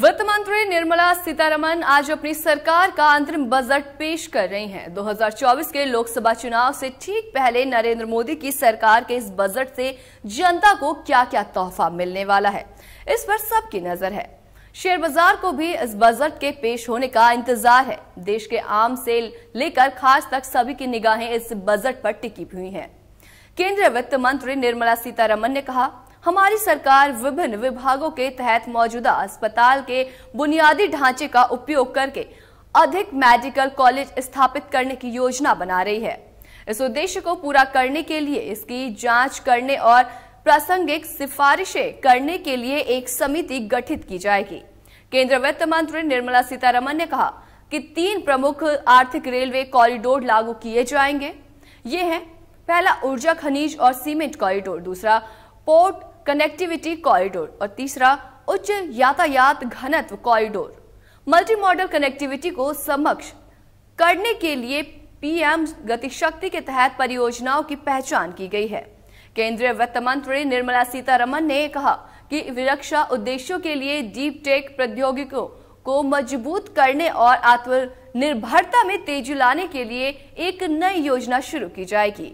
वित्त मंत्री निर्मला सीतारमन आज अपनी सरकार का अंतरिम बजट पेश कर रही हैं। 2024 के लोकसभा चुनाव से ठीक पहले नरेंद्र मोदी की सरकार के इस बजट से जनता को क्या क्या तोहफा मिलने वाला है इस पर सबकी नजर है शेयर बाजार को भी इस बजट के पेश होने का इंतजार है देश के आम से लेकर खास तक सभी की निगाहें इस बजट पर टिकी हुई है केंद्रीय वित्त मंत्री निर्मला सीतारमन ने कहा हमारी सरकार विभिन्न विभागों के तहत मौजूदा अस्पताल के बुनियादी ढांचे का उपयोग करके अधिक मेडिकल कॉलेज स्थापित करने की योजना बना रही है इस उद्देश्य को पूरा करने के लिए इसकी जांच करने और प्रासंगिक सिफारिशें करने के लिए एक समिति गठित की जाएगी केंद्रीय वित्त मंत्री निर्मला सीतारमन ने कहा कि तीन प्रमुख आर्थिक रेलवे कॉरिडोर लागू किए जाएंगे ये हैं पहला ऊर्जा खनिज और सीमेंट कॉरिडोर दूसरा पोर्ट कनेक्टिविटी कॉरिडोर और तीसरा उच्च यातायात घनत्व कॉरिडोर मल्टी मॉडल कनेक्टिविटी को समक्ष करने के लिए पीएम गतिशक्ति के तहत परियोजनाओं की पहचान की गई है केंद्रीय वित्त मंत्री निर्मला सीतारमन ने कहा कि विरक्षा उद्देश्यों के लिए डीप टेक प्रौद्योगिकियों को मजबूत करने और आत्मनिर्भरता में तेजी लाने के लिए एक नई योजना शुरू की जाएगी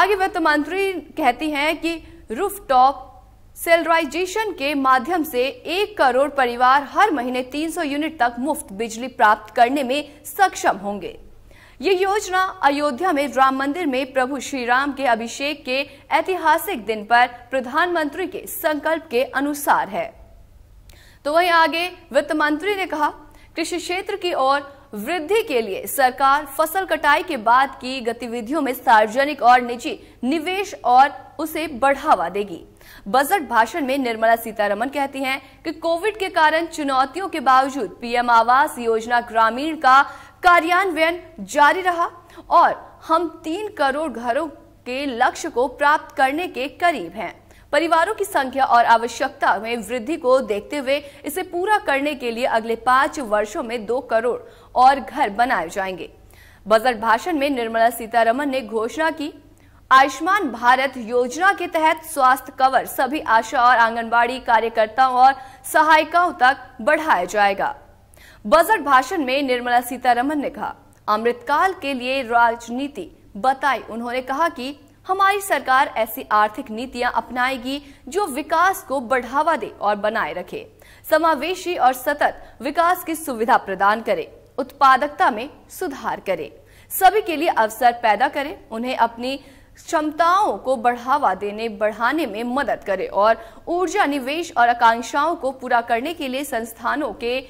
आगे वित्त मंत्री कहती हैं कि रूफटॉप सेलराइजेशन के माध्यम से एक करोड़ परिवार हर महीने 300 यूनिट तक मुफ्त बिजली प्राप्त करने में सक्षम होंगे ये योजना अयोध्या में राम मंदिर में प्रभु श्री राम के अभिषेक के ऐतिहासिक दिन पर प्रधानमंत्री के संकल्प के अनुसार है तो वहीं आगे वित्त मंत्री ने कहा कृषि क्षेत्र की ओर वृद्धि के लिए सरकार फसल कटाई के बाद की गतिविधियों में सार्वजनिक और निजी निवेश और उसे बढ़ावा देगी बजट भाषण में निर्मला सीतारमन कहती हैं कि कोविड के कारण चुनौतियों के बावजूद पीएम आवास योजना ग्रामीण का कार्यान्वयन जारी रहा और हम तीन करोड़ घरों के लक्ष्य को प्राप्त करने के करीब हैं परिवारों की संख्या और आवश्यकता में वृद्धि को देखते हुए इसे पूरा करने के लिए अगले पांच वर्षों में दो करोड़ और घर बनाए जाएंगे बजट भाषण में निर्मला सीतारमन ने घोषणा की आयुष्मान भारत योजना के तहत स्वास्थ्य कवर सभी आशा और आंगनबाड़ी कार्यकर्ताओं और सहायिकाओं तक बढ़ाया जाएगा बजट भाषण में निर्मला सीतारमन ने कहा अमृतकाल के लिए राजनीति बताई उन्होंने कहा कि हमारी सरकार ऐसी आर्थिक नीतियां अपनाएगी जो विकास को बढ़ावा दे और बनाए रखे समावेशी और सतत विकास की सुविधा प्रदान करे उत्पादकता में सुधार करे सभी के लिए अवसर पैदा करे उन्हें अपनी क्षमताओं को बढ़ावा देने बढ़ाने में मदद करे और ऊर्जा निवेश और आकांक्षाओं को पूरा करने के लिए संस्थानों के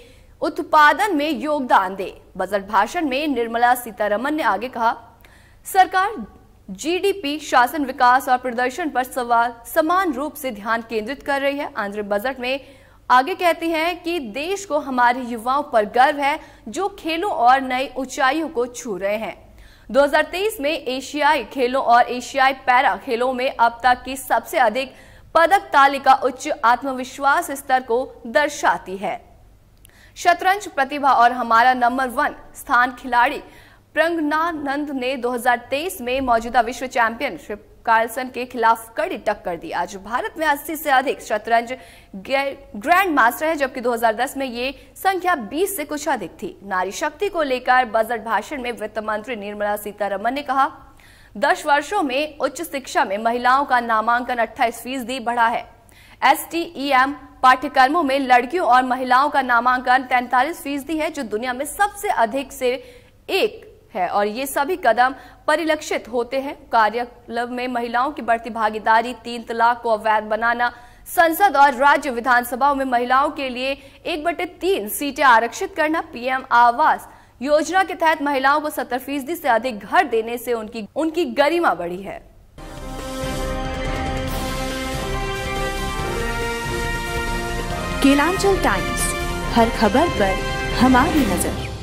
उत्पादन में योगदान दे बजट भाषण में निर्मला सीतारमन ने आगे कहा सरकार जीडीपी शासन विकास और प्रदर्शन पर सवाल समान रूप से ध्यान केंद्रित कर रही है आंध्र बजट में आगे कहती हैं कि देश को हमारे युवाओं पर गर्व है जो खेलों और नई ऊंचाइयों को छू रहे हैं 2023 में एशियाई खेलों और एशियाई पैरा खेलों में अब तक की सबसे अधिक पदक तालिका उच्च आत्मविश्वास स्तर को दर्शाती है शतरंज प्रतिभा और हमारा नंबर वन स्थान खिलाड़ी प्रंगनानंद ने 2023 में मौजूदा विश्व चैंपियनशिप कार्लसन के खिलाफ कड़ी टक्कर दी आज भारत में 80 से अधिक शतरंज ग्रैंड मास्टर है जबकि 2010 में ये संख्या 20 से कुछ अधिक थी नारी शक्ति को लेकर बजट भाषण में वित्त मंत्री निर्मला सीतारमन ने कहा दस वर्षों में उच्च शिक्षा में महिलाओं का नामांकन अट्ठाईस फीसदी बढ़ा है एस पाठ्यक्रमों में लड़कियों और महिलाओं का नामांकन तैंतालीस फीसदी है जो दुनिया में सबसे अधिक से एक है और ये सभी कदम परिलक्षित होते हैं कार्यक्रम में महिलाओं की बढ़ती भागीदारी तीन तलाक को अवैध बनाना संसद और राज्य विधानसभाओं में महिलाओं के लिए एक बटे तीन सीटें आरक्षित करना पीएम आवास योजना के तहत महिलाओं को सत्तर फीसदी से अधिक घर देने से उनकी उनकी गरिमा बढ़ी है केलांचल टाइम्स हर खबर पर हमारी नजर